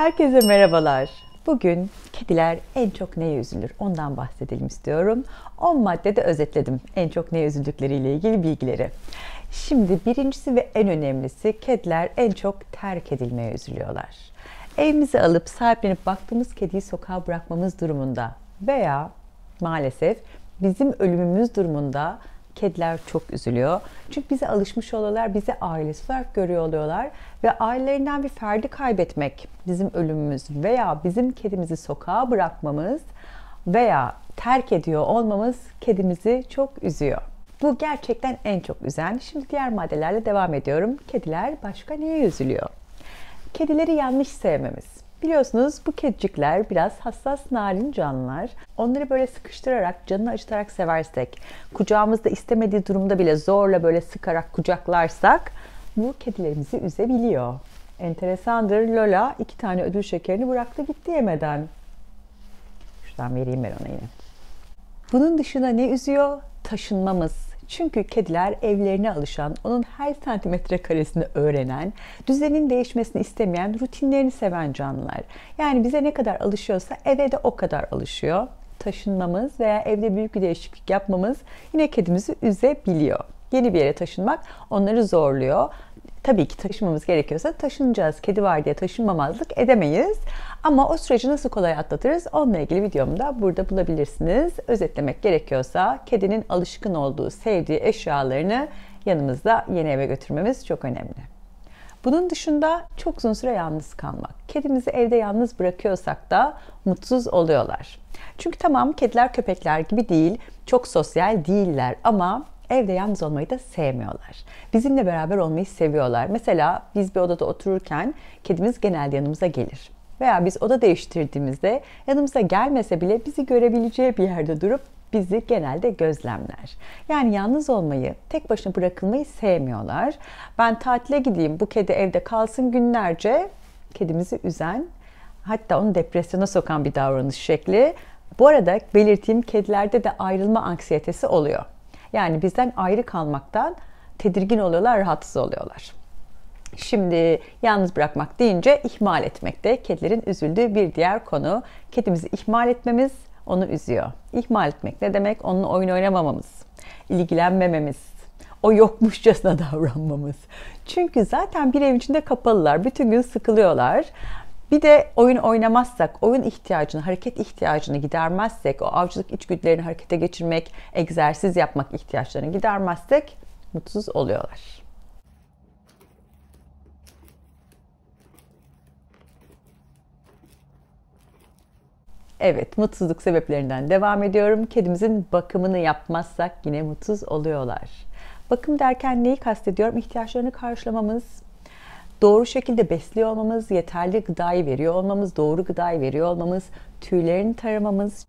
Herkese merhabalar. Bugün kediler en çok neye üzülür? Ondan bahsedelim istiyorum. 10 maddede özetledim en çok neye üzüldükleriyle ilgili bilgileri. Şimdi birincisi ve en önemlisi kediler en çok terk edilmeye üzülüyorlar. Evimizi alıp sahiplenip baktığımız kediyi sokağa bırakmamız durumunda veya maalesef bizim ölümümüz durumunda kediler çok üzülüyor. Çünkü bize alışmış oluyorlar, bizi ailesi olarak görüyor oluyorlar. Ve ailelerinden bir ferdi kaybetmek, bizim ölümümüz veya bizim kedimizi sokağa bırakmamız veya terk ediyor olmamız kedimizi çok üzüyor. Bu gerçekten en çok üzen. Şimdi diğer maddelerle devam ediyorum. Kediler başka neye üzülüyor? Kedileri yanlış sevmemiz. Biliyorsunuz bu kedicikler biraz hassas narin canlılar. Onları böyle sıkıştırarak, canını acıtarak seversek, kucağımızda istemediği durumda bile zorla böyle sıkarak kucaklarsak bu kedilerimizi üzebiliyor. Enteresandır Lola iki tane ödül şekerini bıraktı gitti yemeden. Şuradan vereyim ben ona yine. Bunun dışında ne üzüyor? Taşınmamız, çünkü kediler evlerine alışan, onun her santimetre karesini öğrenen, düzenin değişmesini istemeyen, rutinlerini seven canlılar. Yani bize ne kadar alışıyorsa eve de o kadar alışıyor. Taşınmamız veya evde büyük bir değişiklik yapmamız yine kedimizi üzebiliyor. Yeni bir yere taşınmak onları zorluyor tabii ki taşımamız gerekiyorsa taşınacağız. Kedi var diye taşınmamazlık edemeyiz. Ama o süreci nasıl kolay atlatırız onunla ilgili videomu da burada bulabilirsiniz. Özetlemek gerekiyorsa kedinin alışkın olduğu, sevdiği eşyalarını yanımızda yeni eve götürmemiz çok önemli. Bunun dışında çok uzun süre yalnız kalmak. Kedimizi evde yalnız bırakıyorsak da mutsuz oluyorlar. Çünkü tamam kediler köpekler gibi değil, çok sosyal değiller ama Evde yalnız olmayı da sevmiyorlar. Bizimle beraber olmayı seviyorlar. Mesela biz bir odada otururken kedimiz genelde yanımıza gelir. Veya biz oda değiştirdiğimizde yanımıza gelmese bile bizi görebileceği bir yerde durup bizi genelde gözlemler. Yani yalnız olmayı, tek başına bırakılmayı sevmiyorlar. Ben tatile gideyim, bu kedi evde kalsın günlerce kedimizi üzen, hatta onu depresyona sokan bir davranış şekli. Bu arada belirttiğim kedilerde de ayrılma anksiyetesi oluyor. Yani bizden ayrı kalmaktan tedirgin oluyorlar, rahatsız oluyorlar. Şimdi yalnız bırakmak deyince ihmal etmek de kedilerin üzüldüğü bir diğer konu. Kedimizi ihmal etmemiz onu üzüyor. İhmal etmek ne demek? Onunla oyun oynamamamız, ilgilenmememiz, o yokmuşçasına davranmamız. Çünkü zaten bir ev içinde kapalılar. Bütün gün sıkılıyorlar. Bir de oyun oynamazsak, oyun ihtiyacını, hareket ihtiyacını gidermezsek, o avcılık içgüdülerini harekete geçirmek, egzersiz yapmak ihtiyaçlarını gidermezsek mutsuz oluyorlar. Evet, mutsuzluk sebeplerinden devam ediyorum. Kedimizin bakımını yapmazsak yine mutsuz oluyorlar. Bakım derken neyi kastediyorum? İhtiyaçlarını karşılamamız, doğru şekilde besliyor olmamız, yeterli gıdayı veriyor olmamız, doğru gıdayı veriyor olmamız, tüylerini taramamız.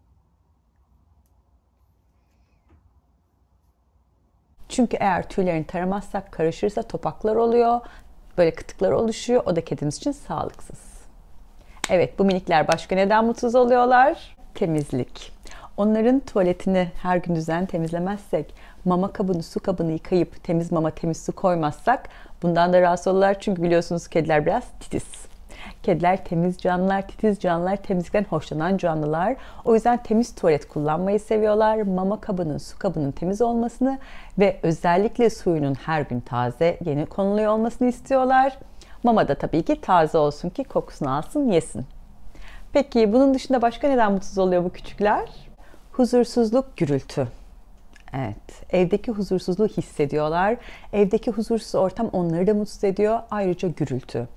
Çünkü eğer tüylerini taramazsak karışırsa topaklar oluyor, böyle kıtıklar oluşuyor. O da kedimiz için sağlıksız. Evet bu minikler başka neden mutsuz oluyorlar? Temizlik. Onların tuvaletini her gün düzen temizlemezsek, mama kabını, su kabını yıkayıp temiz mama, temiz su koymazsak Bundan da rahatsız olurlar çünkü biliyorsunuz kediler biraz titiz. Kediler temiz canlılar, titiz canlılar, temizlikten hoşlanan canlılar. O yüzden temiz tuvalet kullanmayı seviyorlar. Mama kabının, su kabının temiz olmasını ve özellikle suyunun her gün taze, yeni konuluyor olmasını istiyorlar. Mama da tabii ki taze olsun ki kokusunu alsın, yesin. Peki bunun dışında başka neden mutsuz oluyor bu küçükler? Huzursuzluk, gürültü. Evet, evdeki huzursuzluğu hissediyorlar. Evdeki huzursuz ortam onları da mutsuz ediyor. Ayrıca gürültü.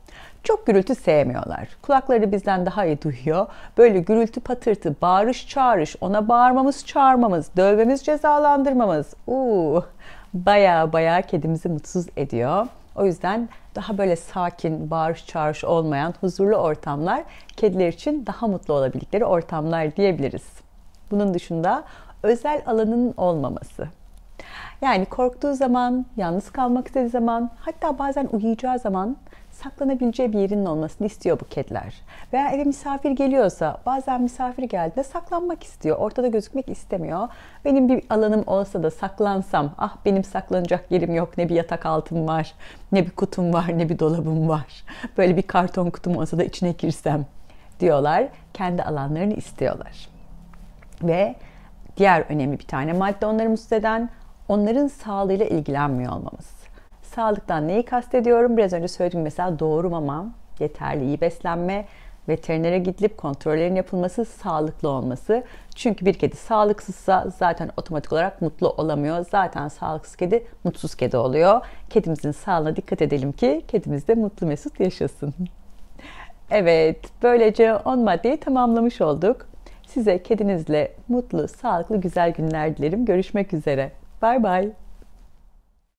Çok gürültü sevmiyorlar. Kulakları bizden daha iyi duyuyor. Böyle gürültü patırtı, bağırış çağırış, ona bağırmamız çağırmamız, dövmemiz cezalandırmamız. Uuu, baya baya kedimizi mutsuz ediyor. O yüzden daha böyle sakin, bağırış çağırış olmayan huzurlu ortamlar kediler için daha mutlu olabildikleri ortamlar diyebiliriz. Bunun dışında özel alanının olmaması. Yani korktuğu zaman, yalnız kalmak istediği zaman, hatta bazen uyuyacağı zaman saklanabileceği bir yerinin olmasını istiyor bu kediler. Veya eve misafir geliyorsa bazen misafir geldiğinde saklanmak istiyor. Ortada gözükmek istemiyor. Benim bir alanım olsa da saklansam ah benim saklanacak yerim yok ne bir yatak altım var ne bir kutum var ne bir dolabım var. Böyle bir karton kutum olsa da içine girsem diyorlar. Kendi alanlarını istiyorlar. Ve diğer önemli bir tane madde onların üsteden eden onların sağlığıyla ilgilenmiyor olmamız. Sağlıktan neyi kastediyorum? Biraz önce söylediğim mesela doğru doğurmama, yeterli iyi beslenme, veterinere gidilip kontrollerin yapılması, sağlıklı olması. Çünkü bir kedi sağlıksızsa zaten otomatik olarak mutlu olamıyor. Zaten sağlıksız kedi mutsuz kedi oluyor. Kedimizin sağlığına dikkat edelim ki kedimiz de mutlu mesut yaşasın. evet, böylece 10 maddeyi tamamlamış olduk. Size kedinizle mutlu, sağlıklı, güzel günler dilerim. Görüşmek üzere. Bay bay.